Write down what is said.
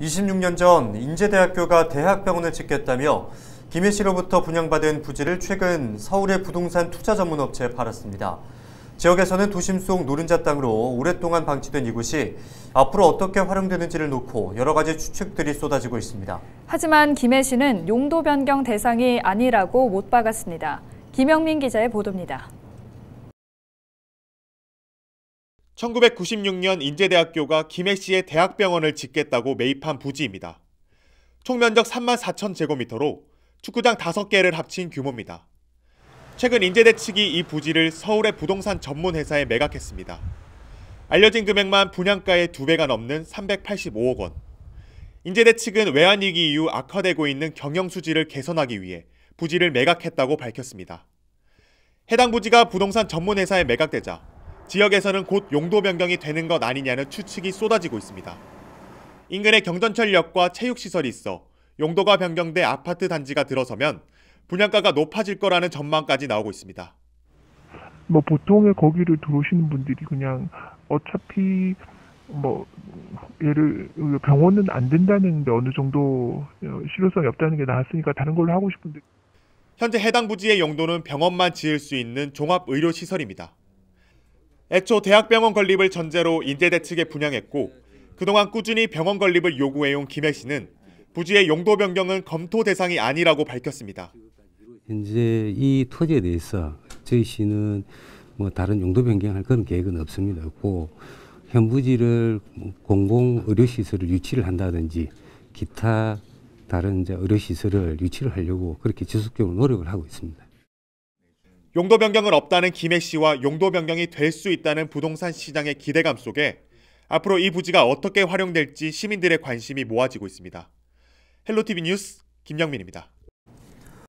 26년 전 인제대학교가 대학병원을 짓겠다며 김해 씨로부터 분양받은 부지를 최근 서울의 부동산 투자 전문 업체에 팔았습니다. 지역에서는 도심 속 노른자 땅으로 오랫동안 방치된 이곳이 앞으로 어떻게 활용되는지를 놓고 여러 가지 추측들이 쏟아지고 있습니다. 하지만 김해 씨는 용도 변경 대상이 아니라고 못 박았습니다. 김영민 기자의 보도입니다. 1996년 인제대학교가 김해시의 대학병원을 짓겠다고 매입한 부지입니다. 총면적 3만 4천 제곱미터로 축구장 5개를 합친 규모입니다. 최근 인제대 측이 이 부지를 서울의 부동산 전문 회사에 매각했습니다. 알려진 금액만 분양가의 2배가 넘는 385억 원. 인제대 측은 외환위기 이후 악화되고 있는 경영 수지를 개선하기 위해 부지를 매각했다고 밝혔습니다. 해당 부지가 부동산 전문 회사에 매각되자 지역에서는 곧 용도 변경이 되는 것 아니냐는 추측이 쏟아지고 있습니다. 인근에 경전철역과 체육시설이 있어 용도가 변경돼 아파트 단지가 들어서면 분양가가 높아질 거라는 전망까지 나오고 있습니다. 뭐 보통의 거기를 들어오시는 분들이 그냥 어차피 뭐 예를 병원은 안 된다는데 어느 정도 어, 실효성이 없다는 게 나왔으니까 다른 걸로 하고 싶은데 현재 해당 부지의 용도는 병원만 지을 수 있는 종합의료시설입니다. 애초 대학병원 건립을 전제로 인재대 측에 분양했고 그동안 꾸준히 병원 건립을 요구해온 김해 씨는 부지의 용도 변경은 검토 대상이 아니라고 밝혔습니다. 현재 이 토지에 대해서 저희 시는 뭐 다른 용도 변경할 그런 계획은 없습니다. 없고 현 부지를 공공 의료 시설을 유치를 한다든지 기타 다른 이제 의료 시설을 유치를 하려고 그렇게 지속적으로 노력을 하고 있습니다. 용도 변경은 없다는 김해 씨와 용도 변경이 될 수 있다는 부동산 시장의 기대감 속에 앞으로 이 부지가 어떻게 활용될지 시민들의 관심이 모아지고 있습니다. 헬로티비 뉴스 김영민입니다.